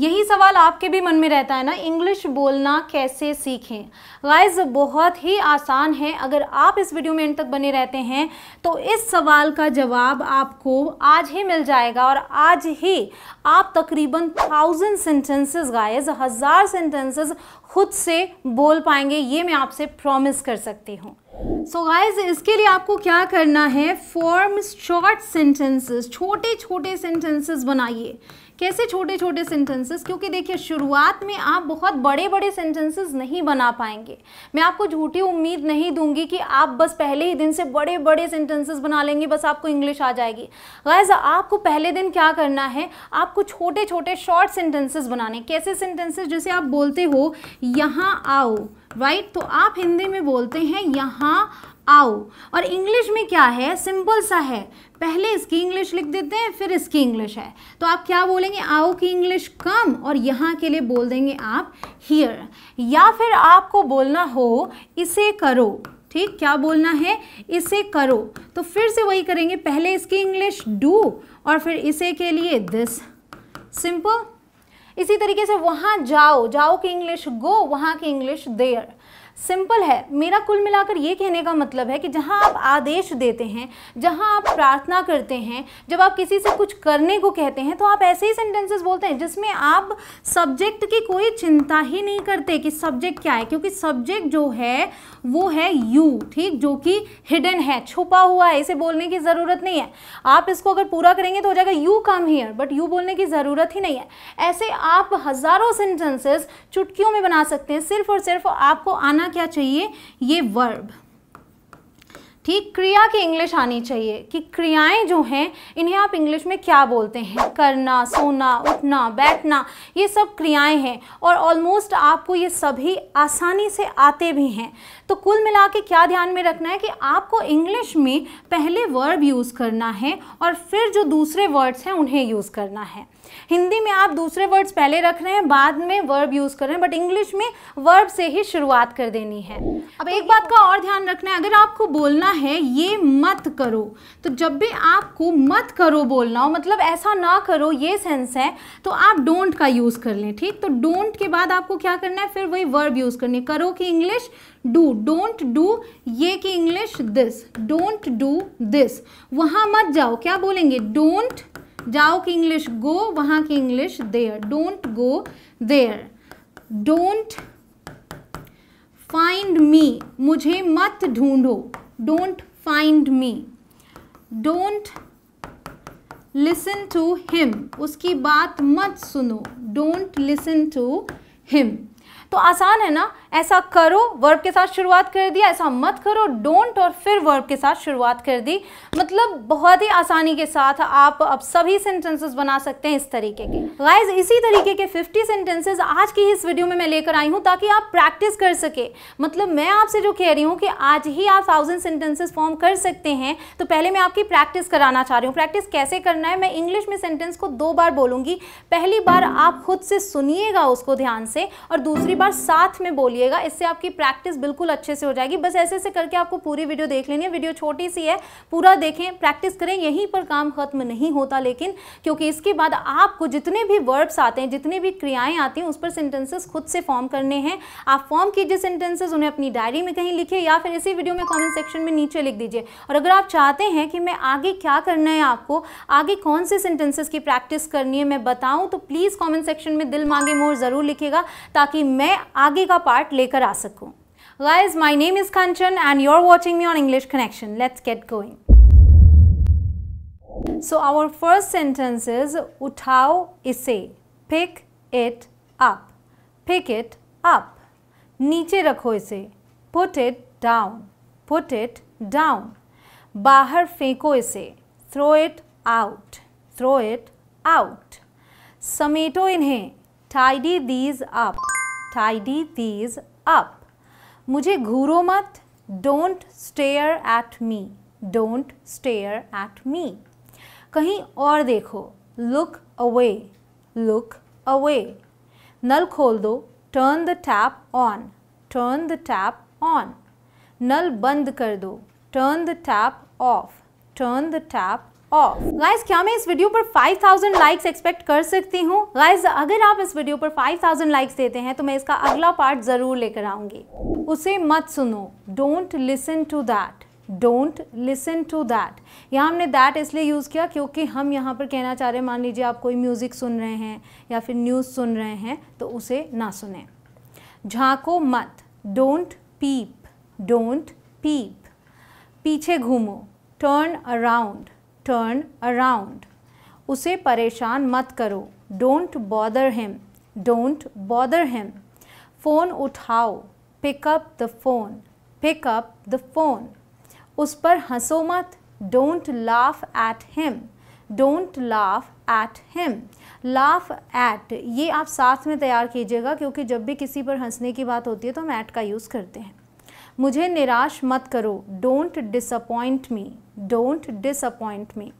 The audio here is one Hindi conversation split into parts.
यही सवाल आपके भी मन में रहता है ना इंग्लिश बोलना कैसे सीखें गाइज बहुत ही आसान है अगर आप इस वीडियो में एंड तक बने रहते हैं तो इस सवाल का जवाब आपको आज ही मिल जाएगा और आज ही आप तकरीबन थाउजेंड सेंटेंसेस गाइज हज़ार सेंटेंसेस खुद से बोल पाएंगे ये मैं आपसे प्रॉमिस कर सकती हूँ सो so गाइज इसके लिए आपको क्या करना है फॉर्म शॉर्ट सेंटेंसेस छोटे छोटे सेंटेंसेस बनाइए कैसे छोटे छोटे सेंटेंसेस क्योंकि देखिए शुरुआत में आप बहुत बड़े बड़े सेंटेंसेस नहीं बना पाएंगे मैं आपको झूठी उम्मीद नहीं दूंगी कि आप बस पहले ही दिन से बड़े बड़े सेंटेंसेस बना लेंगे बस आपको इंग्लिश आ जाएगी गैज़ आपको पहले दिन क्या करना है आपको छोटे छोटे शॉर्ट सेंटेंसेस बनाने कैसे सेंटेंसेस जैसे आप बोलते हो यहाँ आओ राइट right? तो आप हिंदी में बोलते हैं यहाँ आओ और इंग्लिश में क्या है सिंपल सा है पहले इसकी इंग्लिश लिख देते हैं फिर इसकी इंग्लिश है तो आप क्या बोलेंगे आओ की इंग्लिश कम और यहाँ के लिए बोल देंगे आप हियर या फिर आपको बोलना हो इसे करो ठीक क्या बोलना है इसे करो तो फिर से वही करेंगे पहले इसकी इंग्लिश डू और फिर इसे के लिए दिस सिंपल इसी तरीके से वहाँ जाओ जाओ की इंग्लिश गो वहाँ की इंग्लिश देयर सिंपल है मेरा कुल मिलाकर ये कहने का मतलब है कि जहाँ आप आदेश देते हैं जहाँ आप प्रार्थना करते हैं जब आप किसी से कुछ करने को कहते हैं तो आप ऐसे ही सेंटेंसेस बोलते हैं जिसमें आप सब्जेक्ट की कोई चिंता ही नहीं करते कि सब्जेक्ट क्या है क्योंकि सब्जेक्ट जो है वो है यू ठीक जो कि हिडन है छुपा हुआ है इसे बोलने की ज़रूरत नहीं है आप इसको अगर पूरा करेंगे तो हो जाएगा you come here but you बोलने की ज़रूरत ही नहीं है ऐसे आप हज़ारों सेंटेंसेस चुटकियों में बना सकते हैं सिर्फ और सिर्फ आपको आना आना क्या चाहिए ये वर्ब ठीक क्रिया की इंग्लिश आनी चाहिए कि क्रियाएं जो हैं इन्हें आप इंग्लिश में क्या बोलते हैं करना सोना उठना बैठना ये सब क्रियाएं हैं और ऑलमोस्ट आपको ये सभी आसानी से आते भी हैं तो कुल मिला के क्या ध्यान में रखना है कि आपको इंग्लिश में पहले वर्ब यूज़ करना है और फिर जो दूसरे वर्ड्स हैं उन्हें यूज़ करना है हिंदी में आप दूसरे वर्ड्स पहले रख रहे हैं बाद में वर्ब यूज़ कर रहे हैं बट इंग्लिश में वर्ब से ही शुरुआत कर देनी है अब तो एक बात का और ध्यान रखना है अगर आपको बोलना है ये मत करो तो जब भी आपको मत करो बोलना हो मतलब ऐसा ना करो ये सेंस है तो आप डोंट का यूज़ कर लें ठीक तो डोंट के बाद आपको क्या करना है फिर वही वर्ब यूज़ करनी करो की इंग्लिश डू डोंट डू ये की English this don't do this वहां मत जाओ क्या बोलेंगे डोंट जाओ की इंग्लिश गो वहां की English there don't go there don't find me मुझे मत ढूंढो don't find me don't listen to him उसकी बात मत सुनो डोंट लिसन टू हिम तो आसान है ना ऐसा करो वर्ब के साथ शुरुआत कर दिया ऐसा मत करो डोंट और फिर वर्ब के साथ शुरुआत कर दी मतलब बहुत ही आसानी के साथ आप अब सभी सेंटेंसेस बना सकते हैं इस तरीके के गाइज इसी तरीके के 50 सेंटेंसेस आज की इस वीडियो में मैं लेकर आई हूँ ताकि आप प्रैक्टिस कर सके मतलब मैं आपसे जो कह रही हूँ कि आज ही आप थाउजेंड सेंटेंसेज फॉर्म कर सकते हैं तो पहले मैं आपकी प्रैक्टिस कराना चाह रही हूँ प्रैक्टिस कैसे करना है मैं इंग्लिश में सेंटेंस को दो बार बोलूँगी पहली बार आप खुद से सुनिएगा उसको ध्यान से और दूसरी बार साथ में बोलिए करिएगा इससे आपकी प्रैक्टिस बिल्कुल अच्छे से हो जाएगी बस ऐसे ऐसे करके आपको पूरी वीडियो देख लेनी है वीडियो छोटी सी है पूरा देखें प्रैक्टिस करें यहीं पर काम खत्म नहीं होता लेकिन क्योंकि इसके बाद आपको जितने भी वर्ब्स आते हैं जितने भी क्रियाएँ आती हैं उस पर सेंटेंसेस खुद से फॉर्म करने हैं आप फॉर्म कीजिए सेंटेंसेज उन्हें अपनी डायरी में कहीं लिखे या फिर इसी वीडियो में कॉमेंट सेक्शन में नीचे लिख दीजिए और अगर आप चाहते हैं कि मैं आगे क्या करना है आपको आगे कौन से सेंटेंसेस की प्रैक्टिस करनी है मैं बताऊं तो प्लीज़ कमेंट सेक्शन में दिल मांगे मोर ज़रूर लिखेगा ताकि मैं आगे का पार्ट पार्ट लेकर आ सकूँ guys my name is Kanchan and you are watching me on English connection let's get going so our first sentence is उठाओ इसे pick it up pick it up नीचे रखो इसे put it down put it down बाहर फेंको इसे throw it out throw it out समेटो इन्हें tidy these up tidy these up. मुझे घूरो मत don't stare at me don't stare at मी कहीं और देखो लुक अवे लुक अवे नल खोल दो turn the tap on turn the tap on नल बंद कर दो turn the tap off turn the tap off oh, क्या मैं इस वीडियो पर 5000 लाइक्स एक्सपेक्ट कर सकती हूँ गाइज अगर आप इस वीडियो पर 5000 लाइक्स देते हैं तो मैं इसका अगला पार्ट ज़रूर लेकर आऊंगी उसे मत सुनो don't listen to that don't listen to that यहाँ हमने दैट इसलिए यूज़ किया क्योंकि हम यहाँ पर कहना चाह रहे हैं मान लीजिए आप कोई म्यूज़िक सुन रहे हैं या फिर न्यूज़ सुन रहे हैं तो उसे ना सुने झांको मत डोंट पीप डोंट पीप पीछे घूमो टर्न अराउंड टर्न अराउंड उसे परेशान मत करो don't bother him don't bother him phone उठाओ pick up the phone pick up the phone उस पर हंसो मत don't laugh at him don't laugh at him laugh at ये आप साथ में तैयार कीजिएगा क्योंकि जब भी किसी पर हंसने की बात होती है तो हम ऐट का यूज़ करते हैं मुझे निराश मत करो don't disappoint me don't disappoint me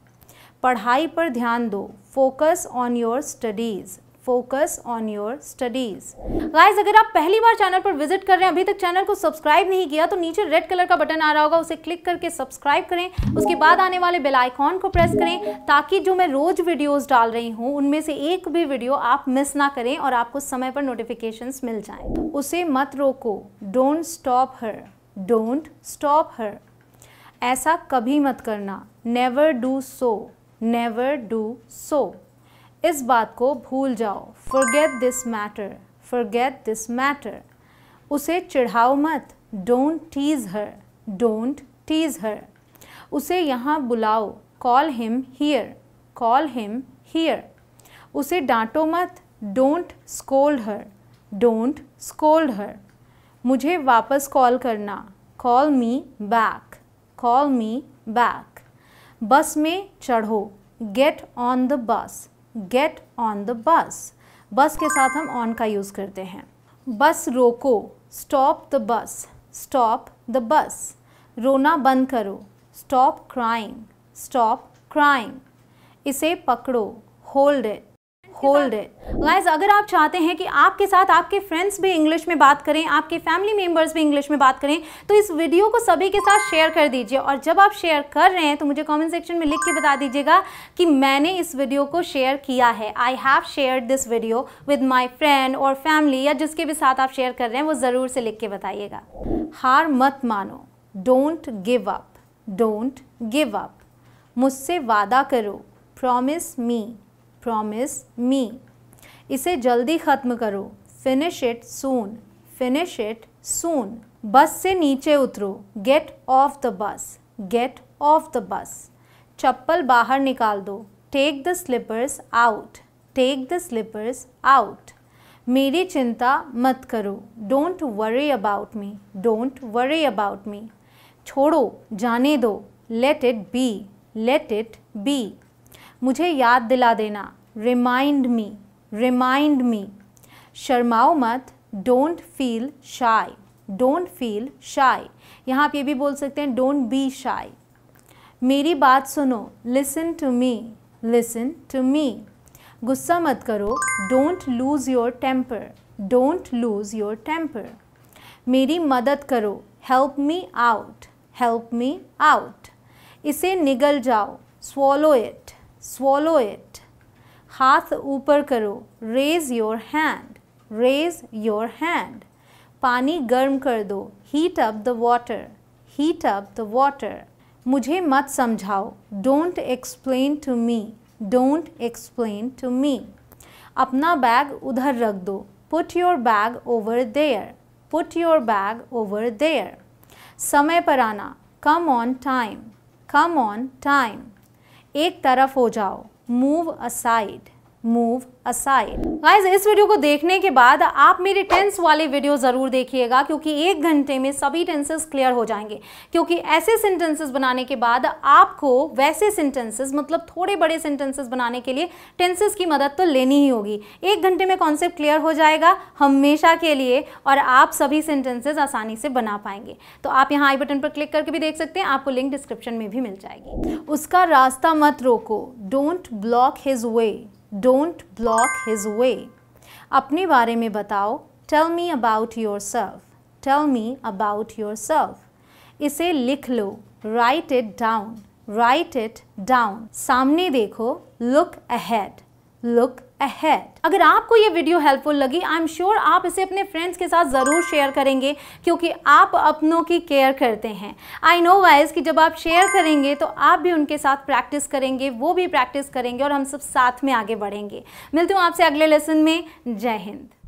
पढ़ाई पर ध्यान दो focus on your studies focus on your studies guys अगर आप पहली बार चैनल पर विजिट कर रहे हैं अभी तक चैनल को सब्सक्राइब नहीं किया तो नीचे रेड कलर का बटन आ रहा होगा उसे क्लिक करके सब्सक्राइब करें उसके बाद आने वाले बेल आइकॉन को प्रेस करें ताकि जो मैं रोज वीडियोज डाल रही हूँ उनमें से एक भी वीडियो आप मिस ना करें और आपको समय पर नोटिफिकेशन मिल जाए उसे मत रोको don't stop her don't stop her ऐसा कभी मत करना never do so never do so इस बात को भूल जाओ forget this matter forget this matter उसे चिढ़ाओ मत don't tease her don't tease her उसे यहाँ बुलाओ call him here call him here उसे डांटो मत डोंट स्कोल्ड हर डोंट स्कोल्ड हर मुझे वापस कॉल करना call me back call me back bus में चढ़ो get on the bus get on the bus bus के साथ हम ऑन का यूज़ करते हैं बस रोको stop the bus stop the bus रोना बंद करो स्टॉप क्राइंग स्टॉप क्राइंग इसे पकड़ो hold it hold it guys अगर आप चाहते हैं कि आपके साथ आपके फ्रेंड्स भी इंग्लिश में बात करें आपके फैमिली मेम्बर्स भी इंग्लिश में बात करें तो इस वीडियो को सभी के साथ शेयर कर दीजिए और जब आप शेयर कर रहे हैं तो मुझे कॉमेंट सेक्शन में लिख के बता दीजिएगा कि मैंने इस वीडियो को शेयर किया है I have share this video with my friend और फैमिली या जिसके भी साथ आप शेयर कर रहे हैं वो ज़रूर से लिख के बताइएगा हार मत मानो don't give up don't give up मुझसे वादा करो प्रॉमिस मी प्रॉमिस मी इसे जल्दी ख़त्म करो finish it soon finish it soon bus से नीचे उतरो get off the bus get off the bus चप्पल बाहर निकाल दो take the slippers out take the slippers out मेरी चिंता मत करो don't worry about me don't worry about me छोड़ो जाने दो let it be let it be मुझे याद दिला देना रिमाइंड मी रिमाइंड मी शर्माओ मत don't feel shy don't feel shy यहाँ आप ये भी बोल सकते हैं डोंट बी शाई मेरी बात सुनो listen to me listen to me गुस्सा मत करो don't lose your temper don't lose your temper मेरी मदद करो help me out help me out इसे निगल जाओ स्वॉलो इट swallow it. हाथ ऊपर करो raise your hand raise your hand पानी गर्म कर दो heat up the water heat up the water मुझे मत समझाओ don't explain to me don't explain to me अपना बैग उधर रख दो put your bag over there put your bag over there समय पर आना come on time come on time एक तरफ हो जाओ move aside move aside guys इस वीडियो को देखने के बाद आप मेरे टेंस वाले वीडियो ज़रूर देखिएगा क्योंकि एक घंटे में सभी टेंसेस क्लियर हो जाएंगे क्योंकि ऐसे सेंटेंसेस बनाने के बाद आपको वैसे सेंटेंसेस मतलब थोड़े बड़े सेंटेंसेस बनाने के लिए टेंसेस की मदद तो लेनी ही होगी एक घंटे में कॉन्सेप्ट क्लियर हो जाएगा हमेशा के लिए और आप सभी सेंटेंसेज आसानी से बना पाएंगे तो आप यहाँ आई बटन पर क्लिक करके भी देख सकते हैं आपको लिंक डिस्क्रिप्शन में भी मिल जाएगी उसका रास्ता मत रोको don't block his way don't block his way अपने बारे में बताओ tell me about yourself tell me about yourself इसे लिख लो write it down write it down सामने देखो लुक अहेड लुक अहेड अगर आपको ये वीडियो हेल्पफुल लगी आई एम श्योर आप इसे अपने फ्रेंड्स के साथ ज़रूर शेयर करेंगे क्योंकि आप अपनों की केयर करते हैं आई नो वाइज कि जब आप शेयर करेंगे तो आप भी उनके साथ प्रैक्टिस करेंगे वो भी प्रैक्टिस करेंगे और हम सब साथ में आगे बढ़ेंगे मिलती हूँ आपसे अगले लेसन में जय हिंद